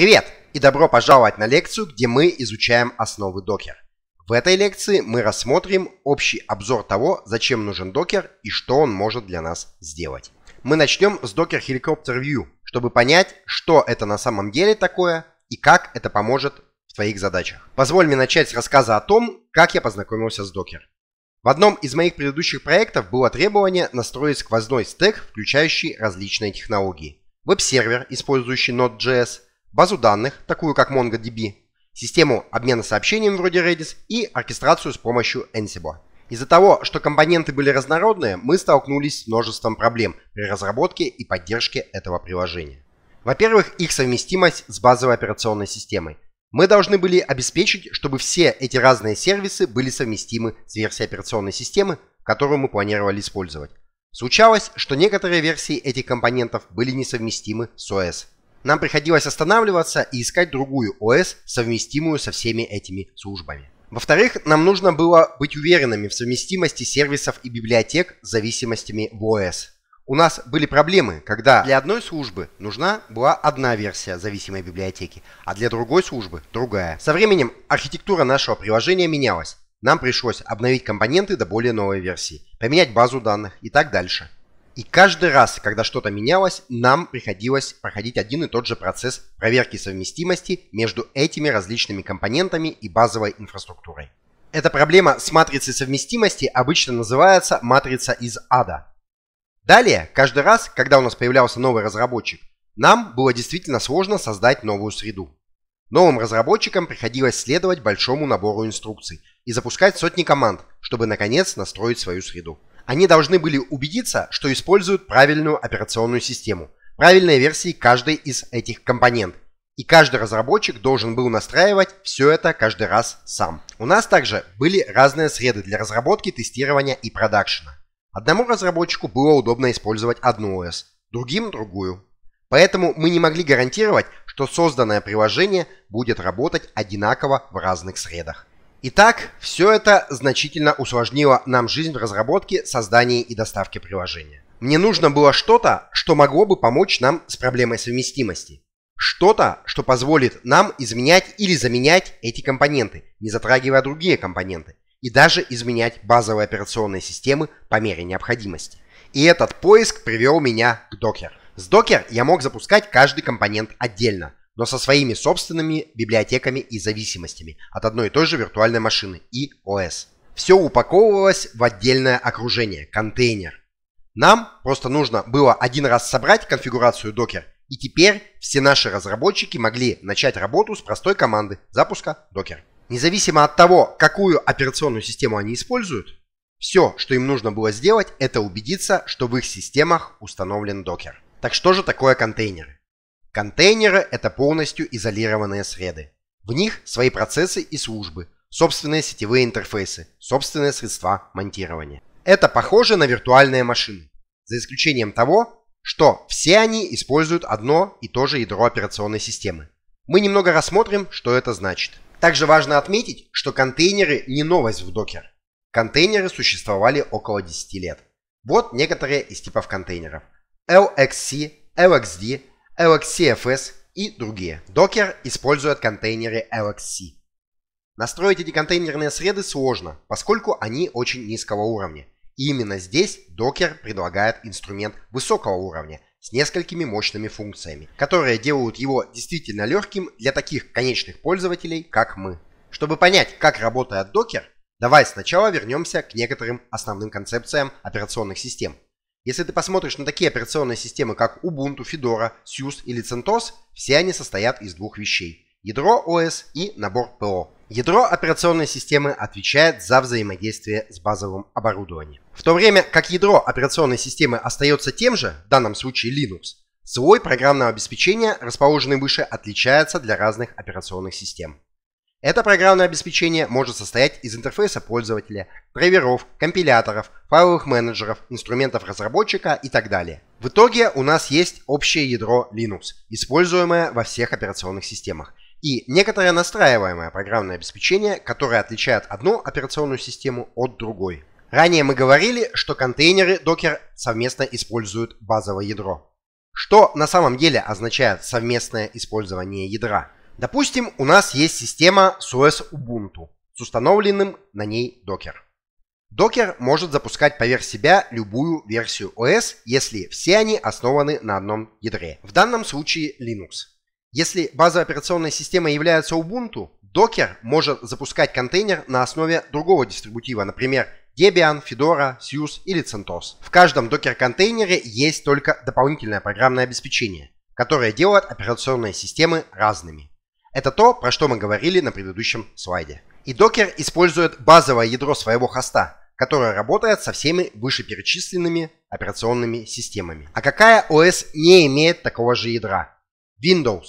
Привет и добро пожаловать на лекцию, где мы изучаем основы докер. В этой лекции мы рассмотрим общий обзор того, зачем нужен докер и что он может для нас сделать. Мы начнем с Docker Helicopter View, чтобы понять, что это на самом деле такое и как это поможет в твоих задачах. Позволь мне начать с рассказа о том, как я познакомился с Docker. В одном из моих предыдущих проектов было требование настроить сквозной стек, включающий различные технологии. Веб-сервер, использующий Node.js – базу данных, такую как MongoDB, систему обмена сообщениями вроде Redis и оркестрацию с помощью Ansible. Из-за того, что компоненты были разнородные, мы столкнулись с множеством проблем при разработке и поддержке этого приложения. Во-первых, их совместимость с базовой операционной системой. Мы должны были обеспечить, чтобы все эти разные сервисы были совместимы с версией операционной системы, которую мы планировали использовать. Случалось, что некоторые версии этих компонентов были несовместимы с OS. Нам приходилось останавливаться и искать другую ОС, совместимую со всеми этими службами. Во-вторых, нам нужно было быть уверенными в совместимости сервисов и библиотек с зависимостями в ОС. У нас были проблемы, когда для одной службы нужна была одна версия зависимой библиотеки, а для другой службы другая. Со временем архитектура нашего приложения менялась. Нам пришлось обновить компоненты до более новой версии, поменять базу данных и так дальше. И каждый раз, когда что-то менялось, нам приходилось проходить один и тот же процесс проверки совместимости между этими различными компонентами и базовой инфраструктурой. Эта проблема с матрицей совместимости обычно называется матрица из ада. Далее, каждый раз, когда у нас появлялся новый разработчик, нам было действительно сложно создать новую среду. Новым разработчикам приходилось следовать большому набору инструкций и запускать сотни команд, чтобы наконец настроить свою среду. Они должны были убедиться, что используют правильную операционную систему, правильные версии каждой из этих компонент, И каждый разработчик должен был настраивать все это каждый раз сам. У нас также были разные среды для разработки, тестирования и продакшена. Одному разработчику было удобно использовать одну ОС, другим другую. Поэтому мы не могли гарантировать, что созданное приложение будет работать одинаково в разных средах. Итак, все это значительно усложнило нам жизнь в разработке, создании и доставке приложения. Мне нужно было что-то, что могло бы помочь нам с проблемой совместимости. Что-то, что позволит нам изменять или заменять эти компоненты, не затрагивая другие компоненты, и даже изменять базовые операционные системы по мере необходимости. И этот поиск привел меня к Docker. С Docker я мог запускать каждый компонент отдельно, но со своими собственными библиотеками и зависимостями от одной и той же виртуальной машины и ОС. Все упаковывалось в отдельное окружение, контейнер. Нам просто нужно было один раз собрать конфигурацию Docker, и теперь все наши разработчики могли начать работу с простой команды запуска Docker. Независимо от того, какую операционную систему они используют, все, что им нужно было сделать, это убедиться, что в их системах установлен Docker. Так что же такое контейнеры? Контейнеры – это полностью изолированные среды. В них свои процессы и службы, собственные сетевые интерфейсы, собственные средства монтирования. Это похоже на виртуальные машины, за исключением того, что все они используют одно и то же ядро операционной системы. Мы немного рассмотрим, что это значит. Также важно отметить, что контейнеры не новость в Docker. Контейнеры существовали около 10 лет. Вот некоторые из типов контейнеров. LXC, LXD, LXCFS и другие. Docker использует контейнеры LXC. Настроить эти контейнерные среды сложно, поскольку они очень низкого уровня. И именно здесь Docker предлагает инструмент высокого уровня с несколькими мощными функциями, которые делают его действительно легким для таких конечных пользователей, как мы. Чтобы понять, как работает Docker, давай сначала вернемся к некоторым основным концепциям операционных систем. Если ты посмотришь на такие операционные системы, как Ubuntu, Fedora, SUSE или CentOS, все они состоят из двух вещей – ядро ОС и набор ПО. Ядро операционной системы отвечает за взаимодействие с базовым оборудованием. В то время как ядро операционной системы остается тем же, в данном случае Linux, свой программного обеспечения, расположенный выше, отличается для разных операционных систем. Это программное обеспечение может состоять из интерфейса пользователя, драйверов, компиляторов, файловых менеджеров, инструментов разработчика и так далее. В итоге у нас есть общее ядро Linux, используемое во всех операционных системах, и некоторое настраиваемое программное обеспечение, которое отличает одну операционную систему от другой. Ранее мы говорили, что контейнеры Docker совместно используют базовое ядро. Что на самом деле означает совместное использование ядра? Допустим, у нас есть система с OS Ubuntu с установленным на ней Docker. Docker может запускать поверх себя любую версию OS, если все они основаны на одном ядре. В данном случае Linux. Если базовой операционной системой является Ubuntu, Docker может запускать контейнер на основе другого дистрибутива, например, Debian, Fedora, SUSE или CentOS. В каждом docker контейнере есть только дополнительное программное обеспечение, которое делает операционные системы разными. Это то, про что мы говорили на предыдущем слайде. И докер использует базовое ядро своего хоста, которое работает со всеми вышеперечисленными операционными системами. А какая ОС не имеет такого же ядра? Windows.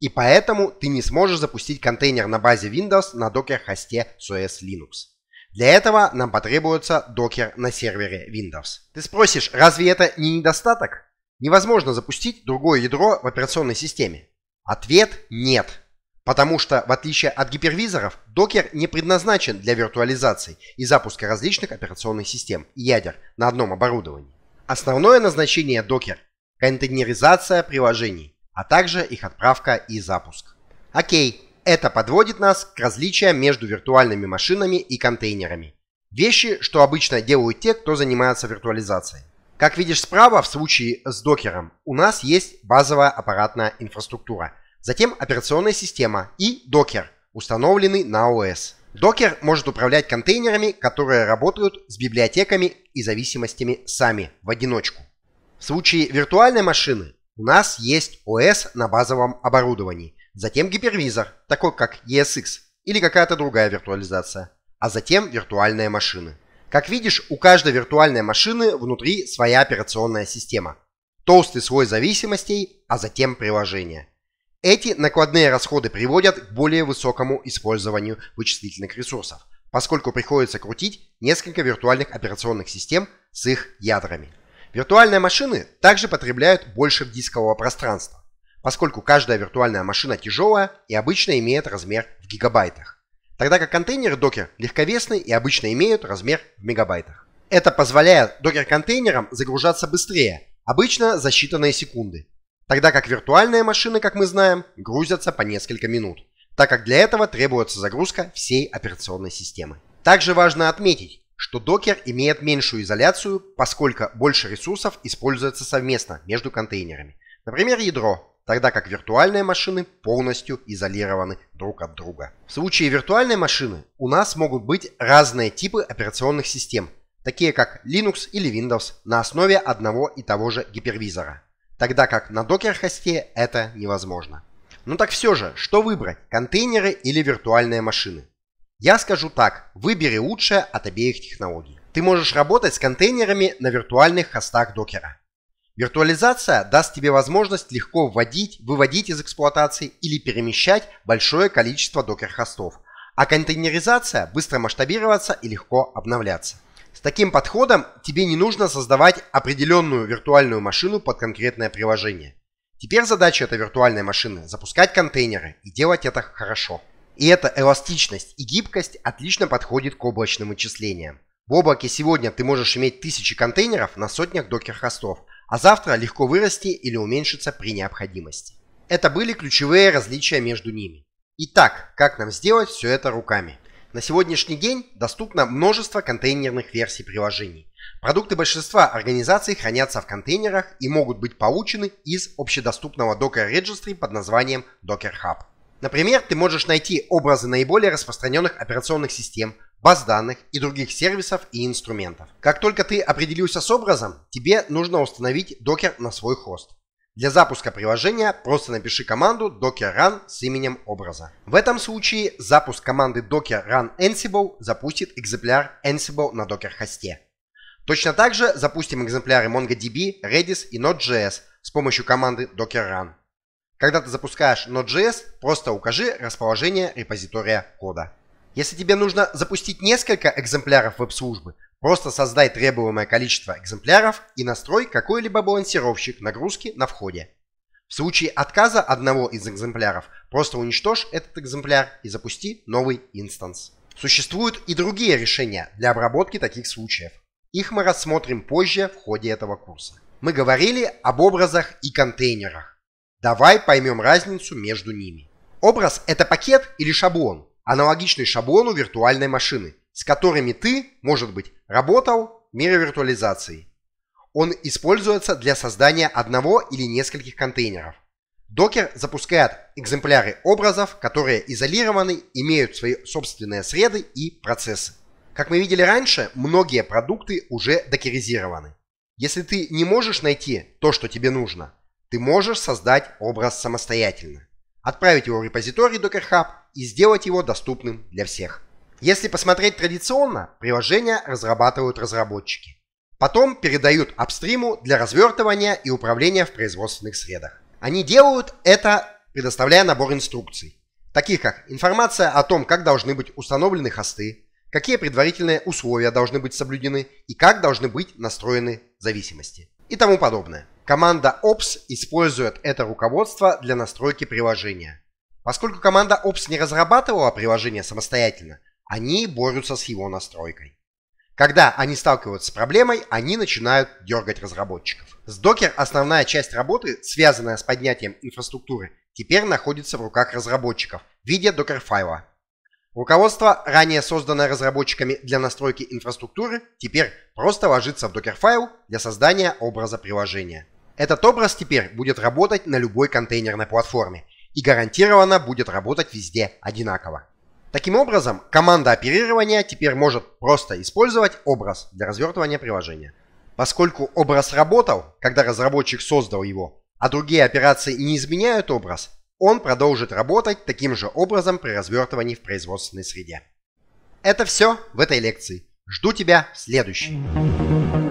И поэтому ты не сможешь запустить контейнер на базе Windows на докер-хосте с OS Linux. Для этого нам потребуется докер на сервере Windows. Ты спросишь, разве это не недостаток? Невозможно запустить другое ядро в операционной системе. Ответ – нет. Потому что, в отличие от гипервизоров, докер не предназначен для виртуализации и запуска различных операционных систем и ядер на одном оборудовании. Основное назначение докер – контейнеризация приложений, а также их отправка и запуск. Окей, это подводит нас к различиям между виртуальными машинами и контейнерами. Вещи, что обычно делают те, кто занимается виртуализацией. Как видишь справа, в случае с докером у нас есть базовая аппаратная инфраструктура – Затем операционная система и докер, установленный на ОС. Докер может управлять контейнерами, которые работают с библиотеками и зависимостями сами, в одиночку. В случае виртуальной машины у нас есть ОС на базовом оборудовании, затем гипервизор, такой как ESX или какая-то другая виртуализация, а затем виртуальные машины. Как видишь, у каждой виртуальной машины внутри своя операционная система, толстый слой зависимостей, а затем приложение – эти накладные расходы приводят к более высокому использованию вычислительных ресурсов, поскольку приходится крутить несколько виртуальных операционных систем с их ядрами. Виртуальные машины также потребляют больше дискового пространства, поскольку каждая виртуальная машина тяжелая и обычно имеет размер в гигабайтах, тогда как контейнеры Docker легковесны и обычно имеют размер в мегабайтах. Это позволяет docker контейнерам загружаться быстрее, обычно за считанные секунды, Тогда как виртуальные машины, как мы знаем, грузятся по несколько минут, так как для этого требуется загрузка всей операционной системы. Также важно отметить, что докер имеет меньшую изоляцию, поскольку больше ресурсов используется совместно между контейнерами. Например, ядро, тогда как виртуальные машины полностью изолированы друг от друга. В случае виртуальной машины у нас могут быть разные типы операционных систем, такие как Linux или Windows на основе одного и того же гипервизора. Тогда как на докер-хосте это невозможно. Но ну так все же, что выбрать, контейнеры или виртуальные машины? Я скажу так, выбери лучшее от обеих технологий. Ты можешь работать с контейнерами на виртуальных хостах докера. Виртуализация даст тебе возможность легко вводить, выводить из эксплуатации или перемещать большое количество докер-хостов, а контейнеризация быстро масштабироваться и легко обновляться таким подходом тебе не нужно создавать определенную виртуальную машину под конкретное приложение. Теперь задача этой виртуальной машины – запускать контейнеры и делать это хорошо. И эта эластичность и гибкость отлично подходит к облачным вычислениям. В облаке сегодня ты можешь иметь тысячи контейнеров на сотнях докер-хостов, а завтра легко вырасти или уменьшиться при необходимости. Это были ключевые различия между ними. Итак, как нам сделать все это руками? На сегодняшний день доступно множество контейнерных версий приложений. Продукты большинства организаций хранятся в контейнерах и могут быть получены из общедоступного Docker Registry под названием Docker Hub. Например, ты можешь найти образы наиболее распространенных операционных систем, баз данных и других сервисов и инструментов. Как только ты определился с образом, тебе нужно установить докер на свой хост. Для запуска приложения просто напиши команду docker run с именем образа. В этом случае запуск команды docker run ansible запустит экземпляр ansible на docker хосте. Точно так же запустим экземпляры MongoDB, Redis и Node.js с помощью команды docker run. Когда ты запускаешь Node.js, просто укажи расположение репозитория кода. Если тебе нужно запустить несколько экземпляров веб-службы, Просто создай требуемое количество экземпляров и настрой какой-либо балансировщик нагрузки на входе. В случае отказа одного из экземпляров, просто уничтожь этот экземпляр и запусти новый инстанс. Существуют и другие решения для обработки таких случаев. Их мы рассмотрим позже в ходе этого курса. Мы говорили об образах и контейнерах. Давай поймем разницу между ними. Образ – это пакет или шаблон, аналогичный шаблону виртуальной машины – с которыми ты, может быть, работал в мире виртуализации. Он используется для создания одного или нескольких контейнеров. Докер запускает экземпляры образов, которые изолированы, имеют свои собственные среды и процессы. Как мы видели раньше, многие продукты уже докеризированы. Если ты не можешь найти то, что тебе нужно, ты можешь создать образ самостоятельно, отправить его в репозиторий Docker Hub и сделать его доступным для всех. Если посмотреть традиционно, приложения разрабатывают разработчики. Потом передают апстриму для развертывания и управления в производственных средах. Они делают это, предоставляя набор инструкций, таких как информация о том, как должны быть установлены хосты, какие предварительные условия должны быть соблюдены и как должны быть настроены зависимости и тому подобное. Команда Ops использует это руководство для настройки приложения. Поскольку команда Ops не разрабатывала приложение самостоятельно, они борются с его настройкой. Когда они сталкиваются с проблемой, они начинают дергать разработчиков. С Docker основная часть работы, связанная с поднятием инфраструктуры, теперь находится в руках разработчиков в виде Docker файла Руководство, ранее созданное разработчиками для настройки инфраструктуры, теперь просто ложится в Docker файл для создания образа приложения. Этот образ теперь будет работать на любой контейнерной платформе и гарантированно будет работать везде одинаково. Таким образом, команда оперирования теперь может просто использовать образ для развертывания приложения. Поскольку образ работал, когда разработчик создал его, а другие операции не изменяют образ, он продолжит работать таким же образом при развертывании в производственной среде. Это все в этой лекции. Жду тебя в следующей.